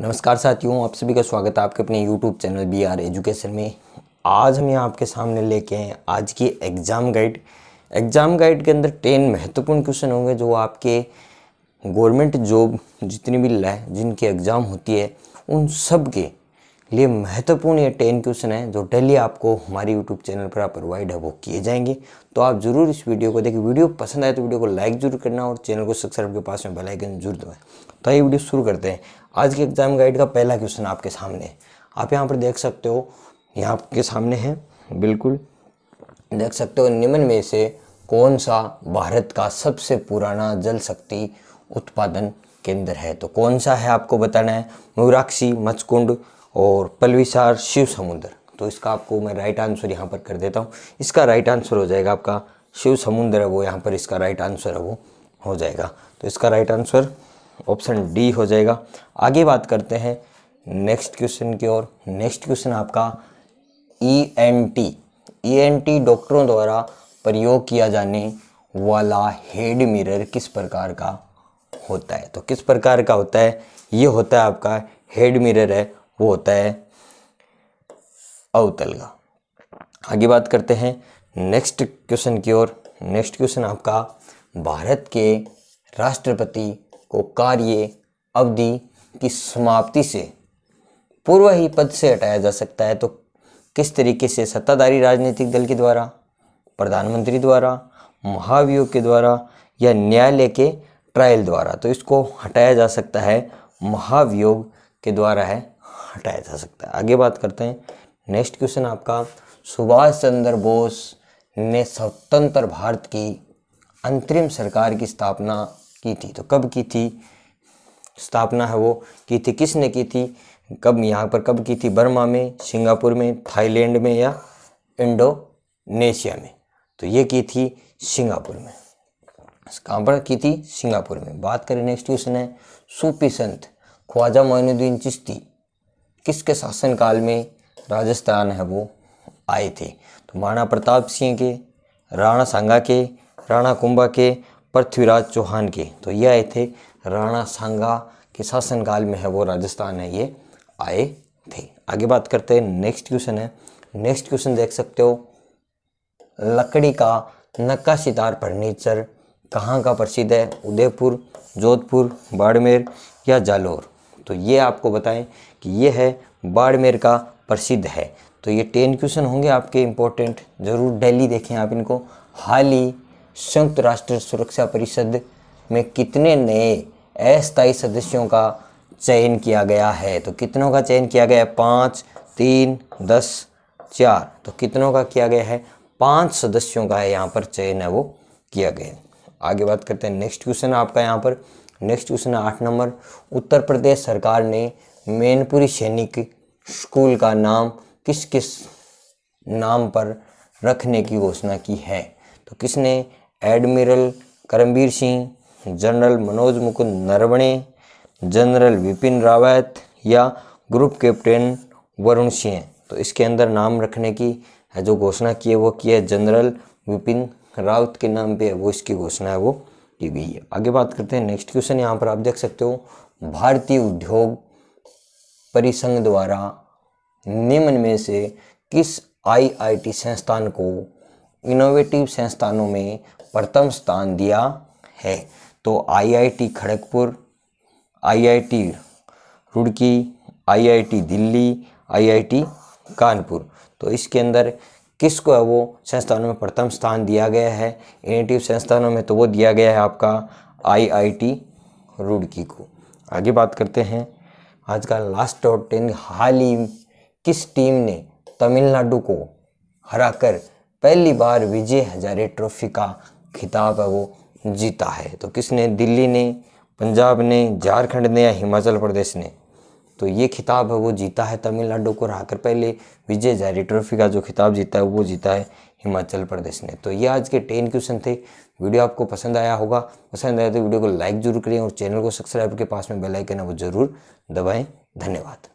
नमस्कार साथियों आप सभी का स्वागत है आपके अपने YouTube channel B R education में आज हम यहाँ आपके सामने लेके हैं आज की एग्ज़ाम गाइड एग्ज़ाम गाइड के अंदर टेन महत्वपूर्ण क्वेश्चन होंगे जो आपके गवर्नमेंट जॉब जितनी भी लाए जिनकी एग्ज़ाम होती है उन सब के लिए महत्वपूर्ण ये टेन क्वेश्चन है जो डेली आपको हमारे यूट्यूब चैनल पर प्रोवाइड है वो किए जाएंगे तो आप ज़रूर इस वीडियो को देखिए वीडियो पसंद आए तो वीडियो को लाइक जरूर करना और चैनल को सब्सक्राइब के पास में बेलाइकन जरूर दबाएँ तो ये वीडियो शुरू करते हैं आज के एग्ज़ाम गाइड का पहला क्वेश्चन आपके सामने आप यहाँ पर देख सकते हो यहाँ आपके सामने है बिल्कुल देख सकते हो निम्न में से कौन सा भारत का सबसे पुराना जल शक्ति उत्पादन केंद्र है तो कौन सा है आपको बताना है मयूराक्षी मचकुंड और पलविसार शिव समुद्र तो इसका आपको मैं राइट आंसर यहाँ पर कर देता हूँ इसका राइट आंसर हो जाएगा आपका शिव समुद्र है वो यहाँ पर इसका राइट आंसर है वो हो जाएगा तो इसका राइट आंसर ऑप्शन डी हो जाएगा आगे बात करते हैं नेक्स्ट क्वेश्चन की ओर नेक्स्ट क्वेश्चन आपका E N T E N T डॉक्टरों द्वारा प्रयोग किया जाने वाला हेड मिरर किस प्रकार का होता है तो किस प्रकार का होता है ये होता है आपका हेड मिरर है वो होता है अवतल का आगे बात करते हैं नेक्स्ट क्वेश्चन की ओर नेक्स्ट क्वेश्चन आपका भारत के राष्ट्रपति को कार्य अवधि की समाप्ति से पूर्व ही पद से हटाया जा सकता है तो किस तरीके से सत्ताधारी राजनीतिक दल के द्वारा प्रधानमंत्री द्वारा महाभियोग के द्वारा या न्यायालय के ट्रायल द्वारा तो इसको हटाया जा सकता है महाभियोग के द्वारा है हटाया जा सकता है आगे बात करते हैं नेक्स्ट क्वेश्चन आपका सुभाष चंद्र बोस ने स्वतंत्र भारत की अंतरिम सरकार की स्थापना की थी तो कब की थी स्थापना है वो की थी किसने की थी कब यहाँ पर कब की थी बर्मा में सिंगापुर में थाईलैंड में या इंडोनेशिया में तो ये की थी सिंगापुर में कहाँ पर की थी सिंगापुर में बात करें नेक्स्ट क्वेश्चन है सूफी संत ख्वाजा मोइनुद्दीन चिश्ती किसके शासनकाल में राजस्थान है वो आए थे तो महाराणा प्रताप सिंह के राणा सांगा के राणा कुंभा के पृथ्वीराज चौहान के तो ये आए थे राणा सांगा के शासनकाल में है वो राजस्थान है ये आए थे आगे बात करते हैं नेक्स्ट क्वेश्चन है नेक्स्ट क्वेश्चन देख सकते हो लकड़ी का नक्काशीदार फर्नीचर कहाँ का प्रसिद्ध है उदयपुर जोधपुर बाड़मेर या जालोर तो ये आपको बताएं कि ये है बाड़मेर का प्रसिद्ध है तो ये टेन क्वेश्चन होंगे आपके इम्पोर्टेंट ज़रूर डेली देखें आप इनको हाल ही संयुक्त राष्ट्र सुरक्षा परिषद में कितने नए अस्थायी सदस्यों का चयन किया गया है तो कितनों का चयन किया गया है पाँच तीन दस चार तो कितनों का किया गया है पांच सदस्यों का है यहाँ पर चयन है वो किया गया आगे बात करते हैं नेक्स्ट क्वेश्चन आपका यहाँ पर नेक्स्ट क्वेश्चन आठ नंबर उत्तर प्रदेश सरकार ने मैनपुरी सैनिक स्कूल का नाम किस किस नाम पर रखने की घोषणा की है तो किसने admiral Karambir Singh general Manoj Mukund Naravane general Vipin Rawat या ग्रुप कैप्टन वरुण सिंह तो इसके अंदर नाम रखने की जो घोषणा की है वो की है जनरल विपिन रावत के नाम पे है वो इसकी घोषणा है वो की गई है आगे बात करते हैं नेक्स्ट क्वेश्चन यहाँ पर आप देख सकते हो भारतीय उद्योग परिसंघ द्वारा निम्न में से किस आईआईटी संस्थान को इनोवेटिव संस्थानों में प्रथम स्थान दिया है तो IIT Kharagpur IIT Roorkee IIT Delhi IIT Kanpur तो इसके अंदर किसको है वो संस्थानों में प्रथम स्थान दिया गया है इनेटिव संस्थानों में तो वो दिया गया है आपका आईआईटी रुड़की को आगे बात करते हैं आज का लास्ट टॉप टेन हाल ही किस टीम ने तमिलनाडु को हराकर पहली बार विजय हजारे ट्रॉफी का खिताब है वो जीता है तो किसने दिल्ली ने पंजाब ने झारखंड ने या हिमाचल प्रदेश ने तो ये खिताब है वो जीता है तमिलनाडु को हराकर पहले विजय जारी ट्रॉफी का जो खिताब जीता है वो जीता है हिमाचल प्रदेश ने तो ये आज के टेन क्वेश्चन थे वीडियो आपको पसंद आया होगा पसंद आया तो वीडियो को लाइक जरूर करें और चैनल को सब्सक्राइब के पास में बेल आइकन है वो जरूर दबाएं धन्यवाद